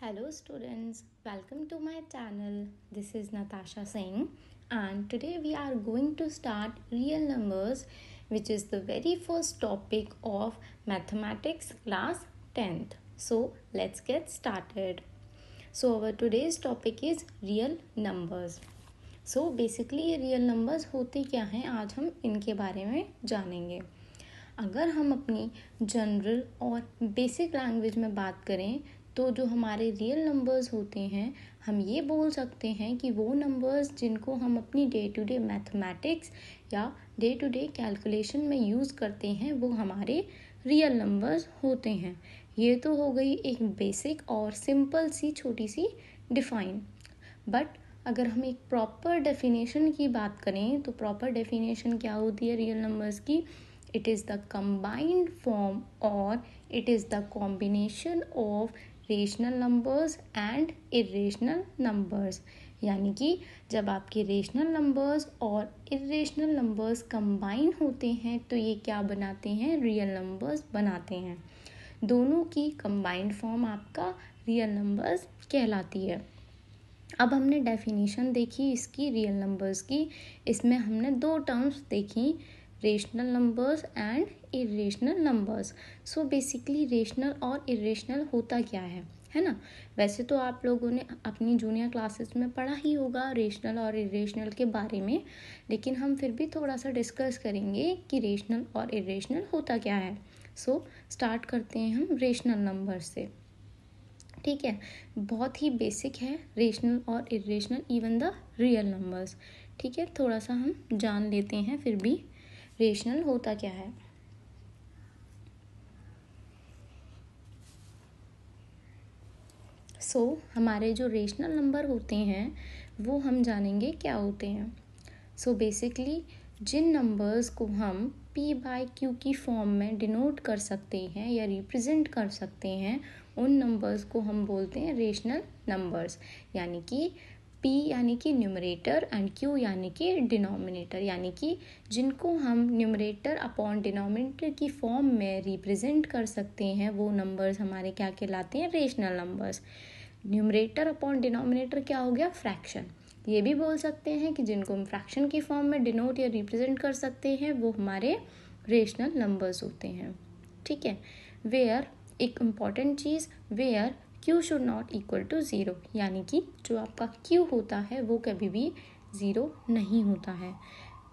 Hello students, welcome to my channel. This is Natasha Singh and today we are going to start real numbers which is the very first topic of mathematics class 10th. So let's get started. So our today's topic is real numbers. So basically real numbers होते क्या हैं आज हम इनके बारे में जानेंगे अगर हम अपनी जनरल और बेसिक लैंग्वेज में बात करें तो जो हमारे रियल नंबर्स होते हैं हम ये बोल सकते हैं कि वो नंबर्स जिनको हम अपनी डे टू डे मैथमेटिक्स या डे टू डे कैलकुलेशन में यूज़ करते हैं वो हमारे रियल नंबर्स होते हैं ये तो हो गई एक बेसिक और सिंपल सी छोटी सी डिफाइन बट अगर हम एक प्रॉपर डेफिनेशन की बात करें तो प्रॉपर डेफिनेशन क्या होती है रियल नंबर्स की it is the combined form और it is the combination of rational numbers and irrational numbers यानी कि जब आपके रेशनल नंबर्स और इरेशनल नंबर्स कंबाइन होते हैं तो ये क्या बनाते हैं रियल नंबर्स बनाते हैं दोनों की कंबाइंड फॉर्म आपका रियल नंबर्स कहलाती है अब हमने डेफिनेशन देखी इसकी रियल नंबर्स की इसमें हमने दो टर्म्स देखी rational numbers and irrational numbers so basically rational और इरेशनल होता क्या है है ना वैसे तो आप लोगों ने अपनी जूनियर क्लासेस में पढ़ा ही होगा रेशनल और इरेशनल के बारे में लेकिन हम फिर भी थोड़ा सा डिस्कस करेंगे कि रेशनल और इरेशनल होता क्या है सो so, स्टार्ट करते हैं हम रेशनल नंबर से ठीक है बहुत ही बेसिक है रेशनल और irrational even the real numbers ठीक है थोड़ा सा हम जान लेते हैं फिर भी रेशनल होता क्या है सो so, हमारे जो रेशनल नंबर होते हैं वो हम जानेंगे क्या होते हैं सो so, बेसिकली जिन नंबर्स को हम पी बाय क्यू की फॉर्म में डिनोट कर सकते हैं या रिप्रेजेंट कर सकते हैं उन नंबर्स को हम बोलते हैं रेशनल नंबर्स यानी कि पी यानी कि न्यूमरेटर एंड क्यू यानी कि डिनोमिनेटर यानी कि जिनको हम न्यूमरेटर अपॉन डिनोमिनेटर की फॉर्म में रिप्रेजेंट कर सकते हैं वो नंबर्स हमारे क्या कहलाते हैं rational numbers numerator upon denominator क्या हो गया फ्रैक्शन ये भी बोल सकते हैं कि जिनको हम फ्रैक्शन की फॉर्म में डिनोट या रिप्रेजेंट कर सकते हैं वो हमारे रेशनल नंबर्स होते हैं ठीक है वेयर एक इम्पॉर्टेंट चीज़ where Q should not equal to zero यानी कि जो आपका Q होता है वो कभी भी ज़ीरो नहीं होता है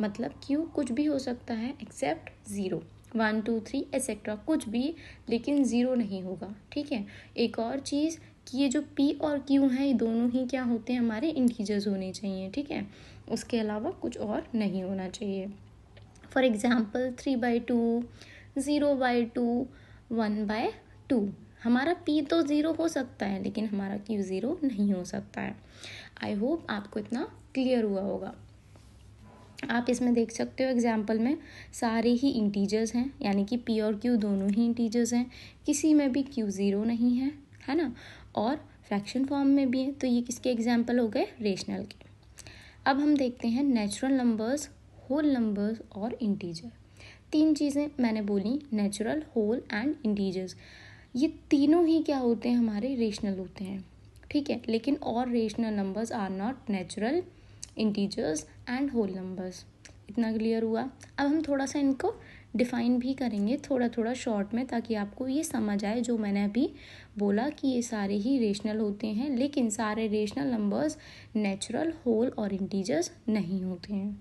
मतलब Q कुछ भी हो सकता है except zero one two three etcetera कुछ भी लेकिन ज़ीरो नहीं होगा ठीक है एक और चीज़ कि ये जो P और Q है ये दोनों ही क्या होते हैं हमारे इंटीजर्स होने चाहिए ठीक है उसके अलावा कुछ और नहीं होना चाहिए for example three by two zero by two one by two हमारा पी तो ज़ीरो हो सकता है लेकिन हमारा क्यू ज़ीरो नहीं हो सकता है आई होप आपको इतना क्लियर हुआ होगा आप इसमें देख सकते हो एग्जाम्पल में सारे ही इंटीजर्स हैं यानी कि पी और क्यू दोनों ही इंटीजर्स हैं किसी में भी क्यू ज़ीरो नहीं है है ना और फ्रैक्शन फॉर्म में भी है तो ये किसके एग्जाम्पल हो गए रेशनल के अब हम देखते हैं नेचुरल नंबर्स होल नंबर्स और इंटीजर तीन चीज़ें मैंने बोली नेचुरल होल एंड इंटीजर्स ये तीनों ही क्या होते हैं हमारे रेशनल होते हैं ठीक है लेकिन और rational numbers are not natural integers and whole numbers इतना क्लियर हुआ अब हम थोड़ा सा इनको डिफ़ाइन भी करेंगे थोड़ा थोड़ा शॉर्ट में ताकि आपको ये समझ आए जो मैंने अभी बोला कि ये सारे ही रेशनल होते हैं लेकिन सारे रेशनल नंबर्स नेचुरल होल और इंटीजर्स नहीं होते हैं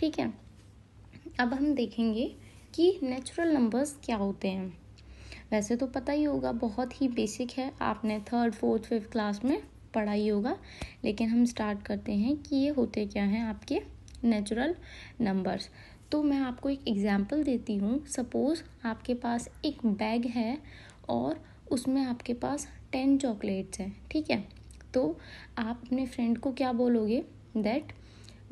ठीक है अब हम देखेंगे कि नेचुरल नंबर्स क्या होते हैं वैसे तो पता ही होगा बहुत ही बेसिक है आपने थर्ड फोर्थ फिफ्थ क्लास में पढ़ा ही होगा लेकिन हम स्टार्ट करते हैं कि ये होते क्या हैं आपके नेचुरल नंबर्स तो मैं आपको एक एग्ज़ाम्पल देती हूँ सपोज़ आपके पास एक बैग है और उसमें आपके पास टेन चॉकलेट्स हैं ठीक है तो आप अपने फ्रेंड को क्या बोलोगे दैट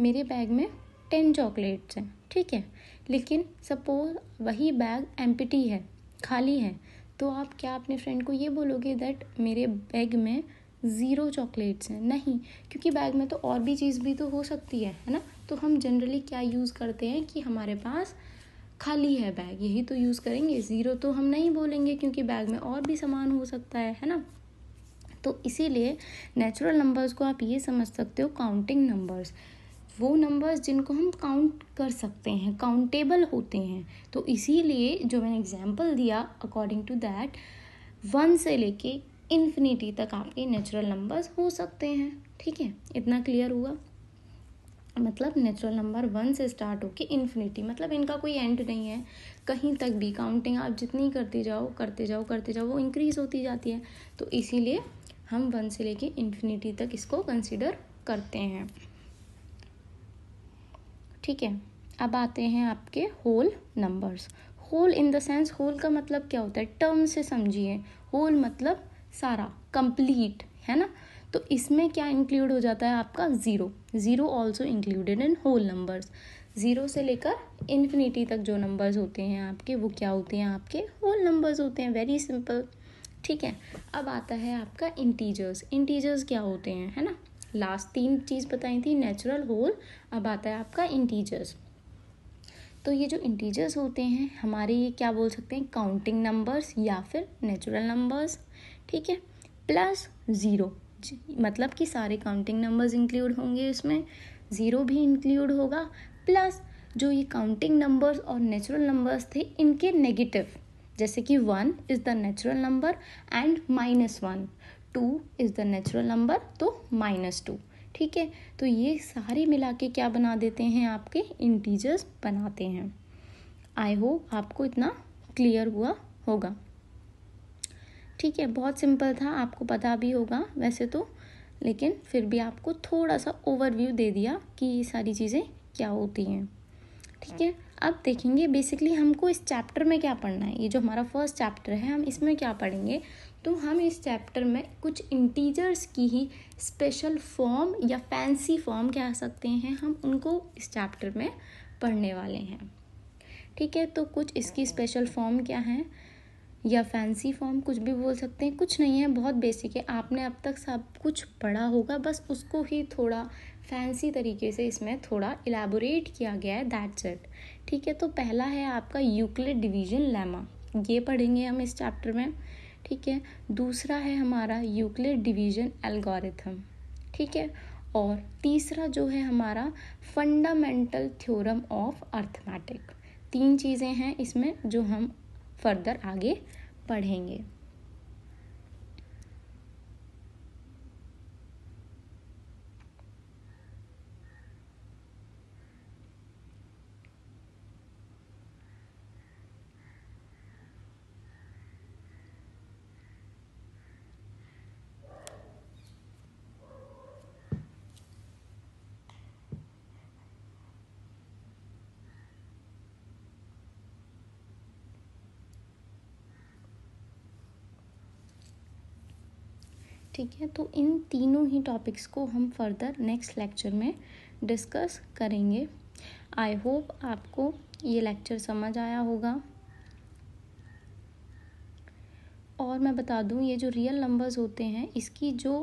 मेरे बैग में टेन चॉकलेट्स हैं ठीक है लेकिन सपोज वही बैग एम्पिटी है खाली है तो आप क्या अपने फ्रेंड को ये बोलोगे दैट मेरे बैग में ज़ीरो चॉकलेट्स हैं नहीं क्योंकि बैग में तो और भी चीज़ भी तो हो सकती है है ना तो हम जनरली क्या यूज़ करते हैं कि हमारे पास खाली है बैग यही तो यूज़ करेंगे ज़ीरो तो हम नहीं बोलेंगे क्योंकि बैग में और भी सामान हो सकता है है ना तो इसीलिए नेचुरल नंबर्स को आप ये समझ सकते हो काउंटिंग नंबर्स वो नंबर्स जिनको हम काउंट कर सकते हैं काउंटेबल होते हैं तो इसीलिए जो मैंने एग्जांपल दिया अकॉर्डिंग टू दैट वन से लेके इन्फिनिटी तक आपके नेचुरल नंबर्स हो सकते हैं ठीक है इतना क्लियर हुआ मतलब नेचुरल नंबर वन से स्टार्ट होके इन्फिनिटी मतलब इनका कोई एंड नहीं है कहीं तक भी काउंटिंग आप जितनी करते जाओ करते जाओ करते जाओ वो इंक्रीज़ होती जाती है तो इसीलिए हम वन से लेके इन्फिनिटी तक इसको कंसिडर करते हैं ठीक है अब आते हैं आपके whole numbers whole in the sense whole का मतलब क्या होता है टर्म से समझिए होल मतलब सारा कंप्लीट है ना तो इसमें क्या इंक्लूड हो जाता है आपका zero zero also included in whole numbers zero से लेकर इन्फिनिटी तक जो नंबर्स होते हैं आपके वो क्या होते हैं आपके होल नंबर्स होते हैं वेरी सिंपल ठीक है अब आता है आपका इंटीजर्स इंटीजर्स क्या होते हैं है ना लास्ट तीन चीज़ बताई थी नेचुरल होल अब आता है आपका इंटीजर्स तो ये जो इंटीजर्स होते हैं हमारे ये क्या बोल सकते हैं काउंटिंग नंबर्स या फिर नेचुरल नंबर्स ठीक है प्लस ज़ीरो मतलब कि सारे काउंटिंग नंबर्स इंक्लूड होंगे इसमें ज़ीरो भी इंक्लूड होगा प्लस जो ये काउंटिंग नंबर्स और नेचुरल नंबर्स थे इनके नेगेटिव जैसे कि one is the natural number and minus one two is the natural number तो माइनस टू ठीक है तो ये सारे मिला के क्या बना देते हैं आपके इंटीजर्स बनाते हैं आई होप आपको इतना क्लियर हुआ होगा ठीक है बहुत सिंपल था आपको पता भी होगा वैसे तो लेकिन फिर भी आपको थोड़ा सा ओवरव्यू दे दिया कि ये सारी चीज़ें क्या होती हैं ठीक है अब देखेंगे बेसिकली हमको इस चैप्टर में क्या पढ़ना है ये जो हमारा फर्स्ट चैप्टर है हम इसमें क्या पढ़ेंगे तो हम इस चैप्टर में कुछ इंटीजर्स की ही स्पेशल फॉर्म या फैंसी फॉर्म कह सकते हैं हम उनको इस चैप्टर में पढ़ने वाले हैं ठीक है तो कुछ इसकी स्पेशल फॉर्म क्या है या फैंसी फॉर्म कुछ भी बोल सकते हैं कुछ नहीं है बहुत बेसिक है आपने अब तक सब कुछ पढ़ा होगा बस उसको ही थोड़ा फैंसी तरीके से इसमें थोड़ा इलेबोरेट किया गया है दैट्स इट ठीक है तो पहला है आपका यूक्लिड डिवीजन लेमा ये पढ़ेंगे हम इस चैप्टर में ठीक है दूसरा है हमारा यूक्लियर डिवीजन एल्गोरिथम ठीक है और तीसरा जो है हमारा फंडामेंटल थ्योरम ऑफ अर्थमेटिक तीन चीज़ें हैं इसमें जो हम फर्दर आगे पढ़ेंगे ठीक है तो इन तीनों ही टॉपिक्स को हम फर्दर नेक्स्ट लेक्चर में डिस्कस करेंगे आई होप आपको ये लेक्चर समझ आया होगा और मैं बता दूं ये जो रियल नंबर्स होते हैं इसकी जो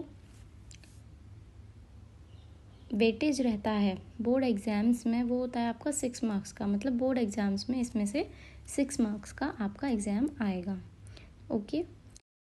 वेटेज रहता है बोर्ड एग्ज़ाम्स में वो होता है आपका सिक्स मार्क्स का मतलब बोर्ड एग्ज़ाम्स में इसमें से सिक्स मार्क्स का आपका एग्ज़ाम आएगा ओके